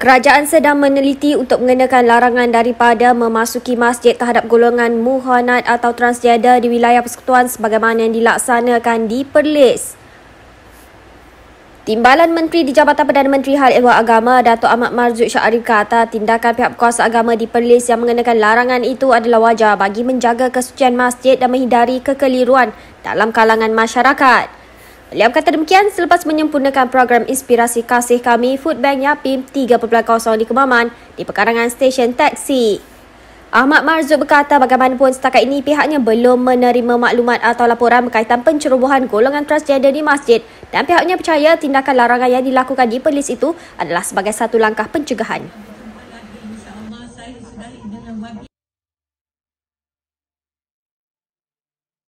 Kerajaan sedang meneliti untuk mengenakan larangan daripada memasuki masjid terhadap golongan muhanad atau transgender di wilayah persekutuan sebagaimana yang dilaksanakan di Perlis. Timbalan Menteri di Jabatan Perdana Menteri Hal Ehwal Agama Datuk Ahmad Marzuk Syarif kata tindakan pihak kuasa agama di Perlis yang mengenakan larangan itu adalah wajar bagi menjaga kesucian masjid dan menghindari kekeliruan dalam kalangan masyarakat. Beliau kata demikian selepas menyempurnakan program inspirasi kasih kami Food Bank Yapim 3.0 di Kemaman di pekarangan stesen teksi. Ahmad Marzuk berkata bagaimanapun setakat ini pihaknya belum menerima maklumat atau laporan berkaitan pencerobohan golongan transgender di masjid dan pihaknya percaya tindakan larangan yang dilakukan di polis itu adalah sebagai satu langkah pencegahan.